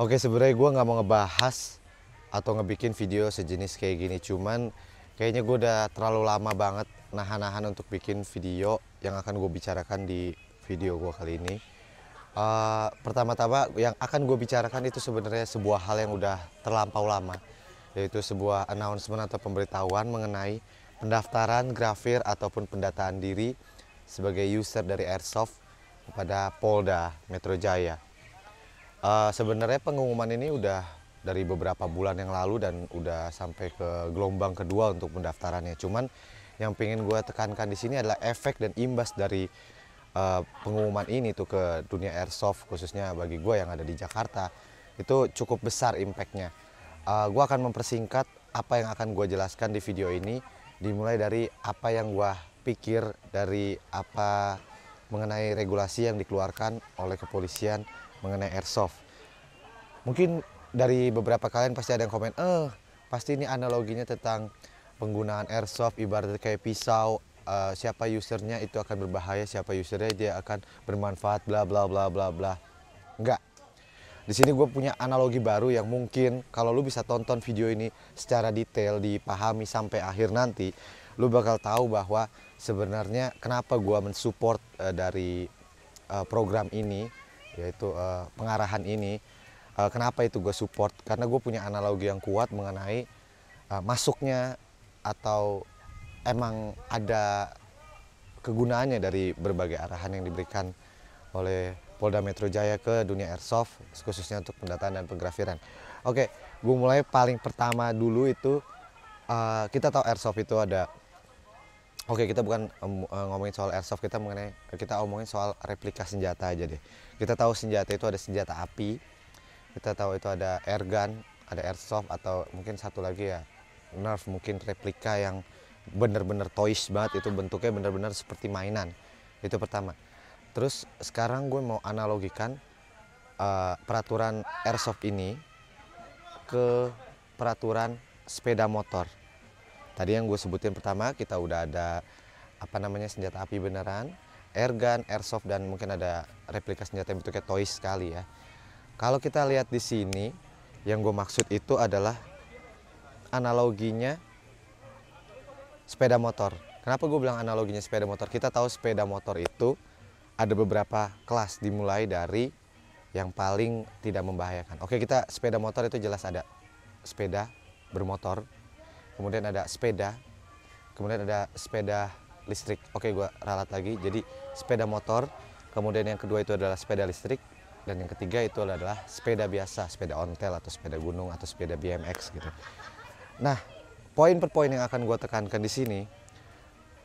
Oke sebenarnya gue nggak mau ngebahas atau ngebikin video sejenis kayak gini cuman kayaknya gue udah terlalu lama banget nahan-nahan untuk bikin video yang akan gue bicarakan di video gue kali ini. Uh, Pertama-tama yang akan gue bicarakan itu sebenarnya sebuah hal yang udah terlampau lama yaitu sebuah announcement atau pemberitahuan mengenai pendaftaran grafir ataupun pendataan diri sebagai user dari Airsoft kepada Polda Metro Jaya. Uh, Sebenarnya pengumuman ini udah dari beberapa bulan yang lalu dan udah sampai ke gelombang kedua untuk pendaftarannya. Cuman yang pengen gue tekankan di sini adalah efek dan imbas dari uh, pengumuman ini tuh ke dunia airsoft khususnya bagi gue yang ada di Jakarta itu cukup besar impactnya. Uh, eh, gue akan mempersingkat apa yang akan gue jelaskan di video ini dimulai dari apa yang gue pikir dari apa mengenai regulasi yang dikeluarkan oleh kepolisian mengenai airsoft. Mungkin dari beberapa kalian pasti ada yang komen, eh pasti ini analoginya tentang penggunaan airsoft ibarat kayak pisau uh, siapa usernya itu akan berbahaya siapa usernya dia akan bermanfaat bla bla bla bla bla enggak di sini gue punya analogi baru yang mungkin kalau lu bisa tonton video ini secara detail dipahami sampai akhir nanti lu bakal tahu bahwa sebenarnya kenapa gue mensupport uh, dari uh, program ini yaitu uh, pengarahan ini. Uh, kenapa itu gue support? Karena gue punya analogi yang kuat mengenai uh, masuknya atau emang ada kegunaannya dari berbagai arahan yang diberikan oleh Polda Metro Jaya ke dunia airsoft khususnya untuk pendataan dan penggrafiran. Oke, gue mulai paling pertama dulu itu uh, kita tahu airsoft itu ada Oke, kita bukan eh, ngomongin soal airsoft, kita mengenai kita omongin soal replika senjata aja deh. Kita tahu senjata itu ada senjata api, kita tahu itu ada air gun, ada airsoft atau mungkin satu lagi ya nerf mungkin replika yang bener-bener toys banget itu bentuknya bener-bener seperti mainan. Itu pertama. Terus sekarang gue mau analogikan uh, peraturan airsoft ini ke peraturan sepeda motor Tadi yang gue sebutin pertama kita udah ada apa namanya senjata api beneran, airgun, airsoft dan mungkin ada replika senjata yang bentuknya toys sekali ya. Kalau kita lihat di sini, yang gue maksud itu adalah analoginya sepeda motor. Kenapa gue bilang analoginya sepeda motor? Kita tahu sepeda motor itu ada beberapa kelas dimulai dari yang paling tidak membahayakan. Oke, kita sepeda motor itu jelas ada sepeda bermotor kemudian ada sepeda, kemudian ada sepeda listrik. Oke, gue ralat lagi. Jadi sepeda motor, kemudian yang kedua itu adalah sepeda listrik, dan yang ketiga itu adalah sepeda biasa, sepeda ontel atau sepeda gunung atau sepeda BMX gitu. Nah, poin per poin yang akan gue tekankan di sini,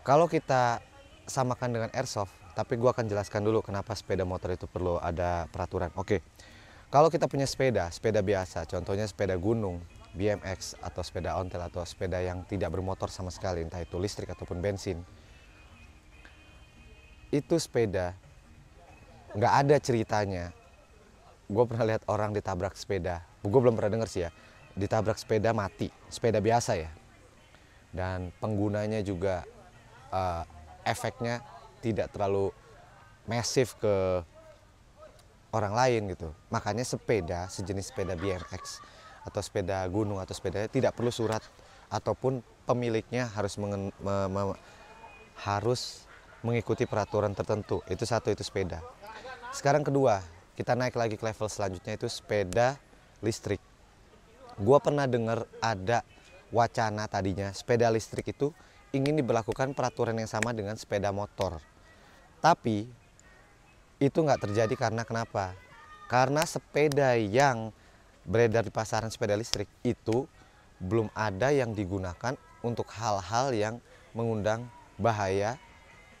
kalau kita samakan dengan airsoft, tapi gue akan jelaskan dulu kenapa sepeda motor itu perlu ada peraturan. Oke, kalau kita punya sepeda, sepeda biasa, contohnya sepeda gunung, BMX atau sepeda ontel atau sepeda yang tidak bermotor sama sekali, entah itu listrik ataupun bensin. Itu sepeda, nggak ada ceritanya. Gue pernah lihat orang ditabrak sepeda, gue belum pernah denger sih ya, ditabrak sepeda mati, sepeda biasa ya. Dan penggunanya juga uh, efeknya tidak terlalu masif ke orang lain gitu. Makanya sepeda, sejenis sepeda BMX atau sepeda gunung atau sepedanya tidak perlu surat ataupun pemiliknya harus mengen, me, me, harus mengikuti peraturan tertentu. Itu satu itu sepeda. Sekarang kedua, kita naik lagi ke level selanjutnya itu sepeda listrik. Gua pernah dengar ada wacana tadinya sepeda listrik itu ingin diberlakukan peraturan yang sama dengan sepeda motor. Tapi itu nggak terjadi karena kenapa? Karena sepeda yang beredar di pasaran sepeda listrik itu belum ada yang digunakan untuk hal-hal yang mengundang bahaya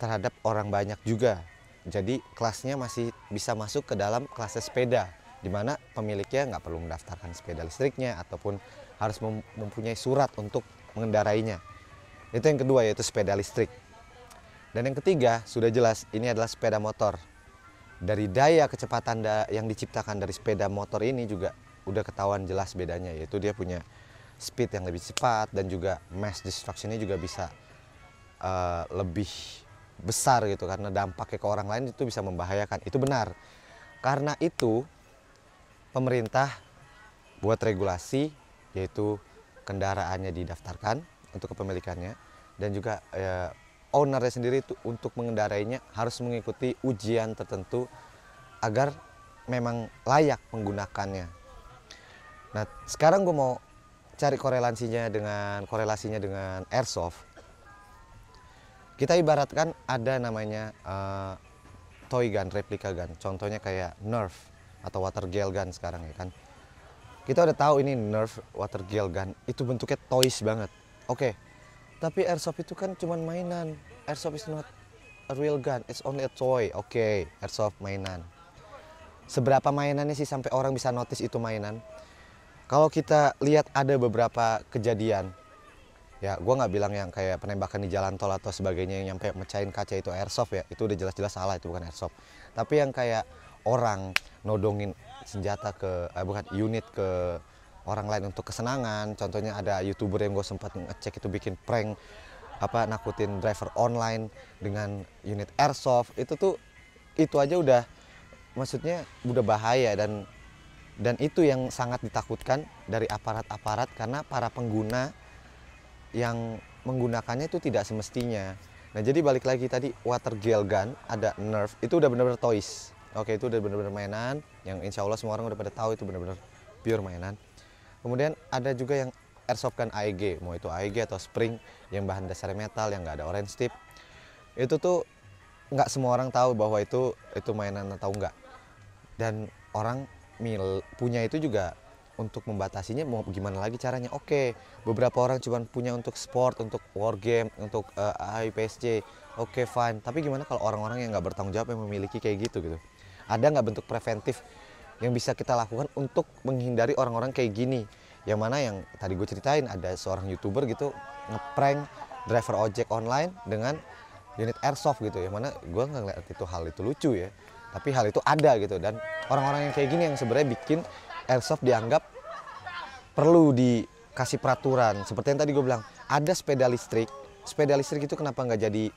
terhadap orang banyak juga. Jadi kelasnya masih bisa masuk ke dalam kelas sepeda di mana pemiliknya nggak perlu mendaftarkan sepeda listriknya ataupun harus mempunyai surat untuk mengendarainya. Itu yang kedua yaitu sepeda listrik. Dan yang ketiga sudah jelas ini adalah sepeda motor. Dari daya kecepatan da yang diciptakan dari sepeda motor ini juga udah ketahuan jelas bedanya yaitu dia punya speed yang lebih cepat dan juga mass destructionnya juga bisa uh, lebih besar gitu karena dampaknya ke orang lain itu bisa membahayakan itu benar karena itu pemerintah buat regulasi yaitu kendaraannya didaftarkan untuk kepemilikannya dan juga eh, ownernya sendiri itu untuk mengendarainya harus mengikuti ujian tertentu agar memang layak menggunakannya Nah, sekarang gue mau cari korelasinya dengan korelasinya dengan airsoft. Kita ibaratkan ada namanya uh, toy gun, replika gun. Contohnya kayak Nerf atau water gel gun sekarang ya kan. Kita udah tahu ini Nerf water gel gun itu bentuknya toys banget. Oke. Okay. Tapi airsoft itu kan cuma mainan. Airsoft is not a real gun, it's only a toy. Oke, okay. airsoft mainan. Seberapa mainannya sih sampai orang bisa notice itu mainan? kalau kita lihat ada beberapa kejadian ya gue nggak bilang yang kayak penembakan di jalan tol atau sebagainya yang nyampe mecahin kaca itu airsoft ya itu udah jelas-jelas salah itu bukan airsoft tapi yang kayak orang nodongin senjata ke eh, bukan unit ke orang lain untuk kesenangan contohnya ada youtuber yang gue sempat ngecek itu bikin prank apa nakutin driver online dengan unit airsoft itu tuh itu aja udah maksudnya udah bahaya dan dan itu yang sangat ditakutkan dari aparat-aparat karena para pengguna yang menggunakannya itu tidak semestinya. Nah jadi balik lagi tadi water gel gun ada nerf itu udah bener-bener toys. Oke itu udah bener-bener mainan yang insya Allah semua orang udah pada tahu itu bener-bener pure mainan. Kemudian ada juga yang airsoft gun AEG, mau itu AEG atau spring yang bahan dasar metal yang nggak ada orange tip. Itu tuh nggak semua orang tahu bahwa itu itu mainan atau enggak. Dan orang mil punya itu juga untuk membatasinya mau gimana lagi caranya oke beberapa orang cuma punya untuk sport untuk war game untuk uh, eh, AIPSC oke fine tapi gimana kalau orang-orang yang nggak bertanggung jawab yang memiliki kayak gitu gitu ada nggak bentuk preventif yang bisa kita lakukan untuk menghindari orang-orang kayak gini yang mana yang tadi gue ceritain ada seorang youtuber gitu ngeprank driver ojek online dengan unit airsoft gitu yang mana gue nggak ngeliat itu hal itu lucu ya tapi hal itu ada gitu dan orang-orang yang kayak gini yang sebenarnya bikin airsoft dianggap perlu dikasih peraturan seperti yang tadi gue bilang ada sepeda listrik sepeda listrik itu kenapa nggak jadi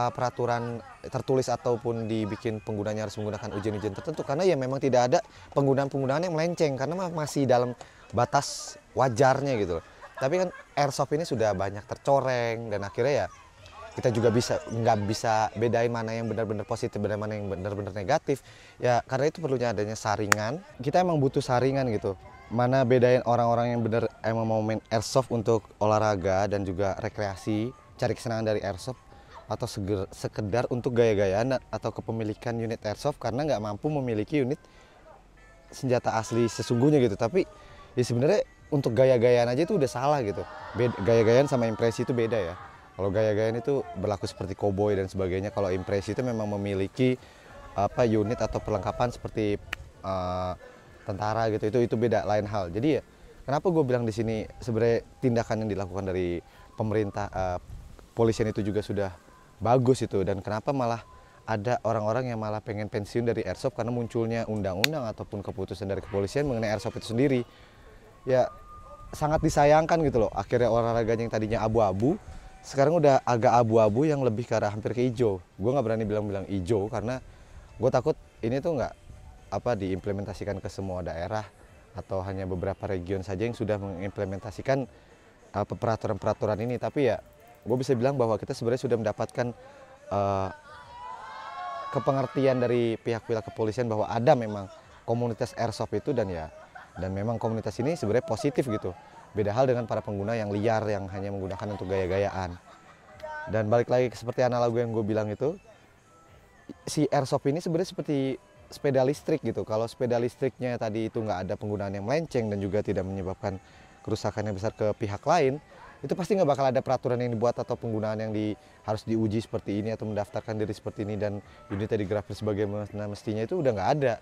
uh, peraturan tertulis ataupun dibikin penggunanya harus menggunakan ujian-ujian tertentu karena ya memang tidak ada penggunaan-penggunaan yang melenceng karena masih dalam batas wajarnya gitu tapi kan airsoft ini sudah banyak tercoreng dan akhirnya ya kita juga bisa nggak bisa bedain mana yang benar-benar positif benar mana yang benar-benar negatif ya karena itu perlunya adanya saringan kita emang butuh saringan gitu mana bedain orang-orang yang benar emang mau main airsoft untuk olahraga dan juga rekreasi cari kesenangan dari airsoft atau seger, sekedar untuk gaya-gayaan atau kepemilikan unit airsoft karena nggak mampu memiliki unit senjata asli sesungguhnya gitu tapi ya sebenarnya untuk gaya-gayaan aja itu udah salah gitu gaya-gayaan sama impresi itu beda ya kalau gaya gaya ini tuh berlaku seperti koboi dan sebagainya. Kalau impresi itu memang memiliki apa unit atau perlengkapan seperti uh, tentara gitu. Itu itu beda lain hal. Jadi ya kenapa gue bilang di sini sebenarnya tindakan yang dilakukan dari pemerintah uh, polisian itu juga sudah bagus itu dan kenapa malah ada orang-orang yang malah pengen pensiun dari airsoft karena munculnya undang-undang ataupun keputusan dari kepolisian mengenai airsoft itu sendiri ya sangat disayangkan gitu loh akhirnya olahraganya yang tadinya abu-abu sekarang udah agak abu-abu yang lebih ke arah hampir ke hijau. Gue nggak berani bilang-bilang hijau karena gue takut ini tuh nggak apa diimplementasikan ke semua daerah atau hanya beberapa region saja yang sudah mengimplementasikan uh, peraturan-peraturan ini tapi ya gue bisa bilang bahwa kita sebenarnya sudah mendapatkan uh, kepengertian dari pihak pihak kepolisian bahwa ada memang komunitas airsoft itu dan ya dan memang komunitas ini sebenarnya positif gitu Beda hal dengan para pengguna yang liar yang hanya menggunakan untuk gaya-gayaan. Dan balik lagi ke seperti analog yang gue bilang itu, si airsoft ini sebenarnya seperti sepeda listrik gitu. Kalau sepeda listriknya tadi itu nggak ada penggunaan yang melenceng dan juga tidak menyebabkan kerusakan yang besar ke pihak lain, itu pasti nggak bakal ada peraturan yang dibuat atau penggunaan yang di, harus diuji seperti ini atau mendaftarkan diri seperti ini dan unit tadi grafis sebagaimana mestinya itu udah nggak ada.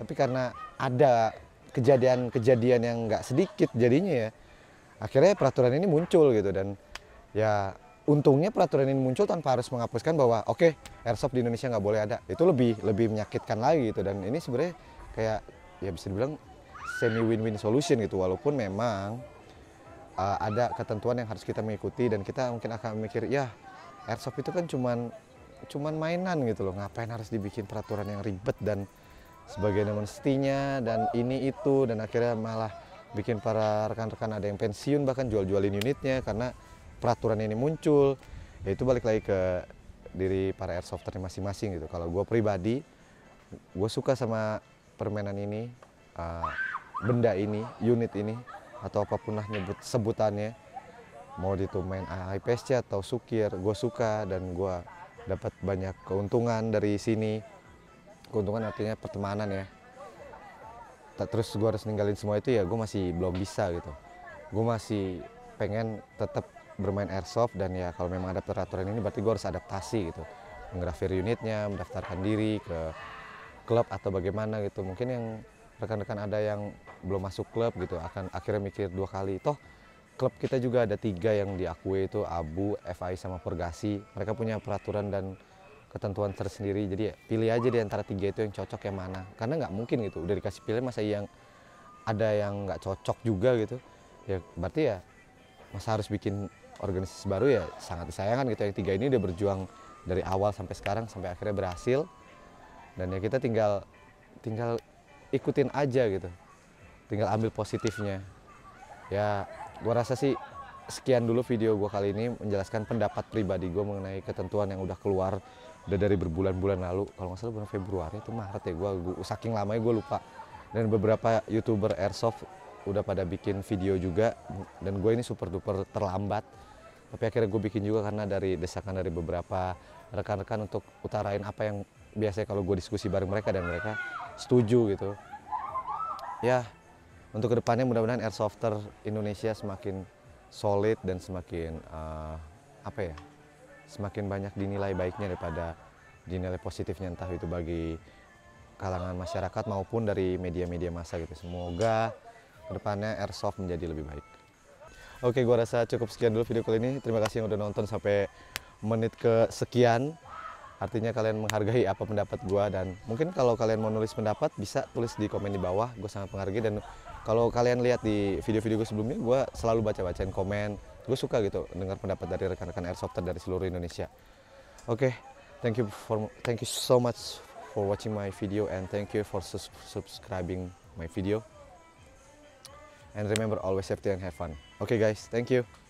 Tapi karena ada kejadian-kejadian yang nggak sedikit jadinya ya, akhirnya peraturan ini muncul gitu dan ya untungnya peraturan ini muncul tanpa harus menghapuskan bahwa oke okay, airsoft di Indonesia nggak boleh ada itu lebih lebih menyakitkan lagi gitu dan ini sebenarnya kayak ya bisa dibilang semi win-win solution gitu walaupun memang uh, ada ketentuan yang harus kita mengikuti dan kita mungkin akan mikir ya airsoft itu kan cuman cuman mainan gitu loh ngapain harus dibikin peraturan yang ribet dan sebagainya mestinya dan ini itu dan akhirnya malah bikin para rekan-rekan ada yang pensiun bahkan jual-jualin unitnya karena peraturan ini muncul ya itu balik lagi ke diri para airsofternya masing-masing gitu kalau gue pribadi gue suka sama permainan ini uh, benda ini unit ini atau apapun lah nyebut sebutannya mau di itu main IPSC atau sukir gue suka dan gue dapat banyak keuntungan dari sini keuntungan artinya pertemanan ya terus gue harus ninggalin semua itu ya gue masih belum bisa gitu gue masih pengen tetap bermain airsoft dan ya kalau memang ada peraturan ini berarti gue harus adaptasi gitu menggrafir unitnya mendaftarkan diri ke klub atau bagaimana gitu mungkin yang rekan-rekan ada yang belum masuk klub gitu akan akhirnya mikir dua kali toh klub kita juga ada tiga yang diakui itu Abu, FI sama Pergasi mereka punya peraturan dan ketentuan tersendiri jadi ya pilih aja di antara tiga itu yang cocok yang mana karena nggak mungkin gitu udah dikasih pilih masa iya yang ada yang nggak cocok juga gitu ya berarti ya masa harus bikin organisasi baru ya sangat disayangkan gitu yang tiga ini udah berjuang dari awal sampai sekarang sampai akhirnya berhasil dan ya kita tinggal tinggal ikutin aja gitu tinggal ambil positifnya ya gua rasa sih sekian dulu video gua kali ini menjelaskan pendapat pribadi gua mengenai ketentuan yang udah keluar udah dari berbulan-bulan lalu kalau nggak salah bulan Februari itu Maret ya gue saking lamanya gue lupa dan beberapa youtuber airsoft udah pada bikin video juga dan gue ini super duper terlambat tapi akhirnya gue bikin juga karena dari desakan dari beberapa rekan-rekan untuk utarain apa yang biasanya kalau gue diskusi bareng mereka dan mereka setuju gitu ya untuk kedepannya mudah-mudahan airsofter Indonesia semakin solid dan semakin uh, apa ya semakin banyak dinilai baiknya daripada dinilai positifnya entah itu bagi kalangan masyarakat maupun dari media-media massa gitu. Semoga kedepannya airsoft menjadi lebih baik. Oke, gua rasa cukup sekian dulu video kali ini. Terima kasih yang udah nonton sampai menit ke sekian. Artinya kalian menghargai apa pendapat gua dan mungkin kalau kalian mau nulis pendapat bisa tulis di komen di bawah. Gue sangat menghargai dan kalau kalian lihat di video-video gue sebelumnya, gue selalu baca-bacain komen, gue suka gitu dengar pendapat dari rekan-rekan airsofter dari seluruh Indonesia oke okay, thank you for thank you so much for watching my video and thank you for sus subscribing my video and remember always safety and have fun okay guys thank you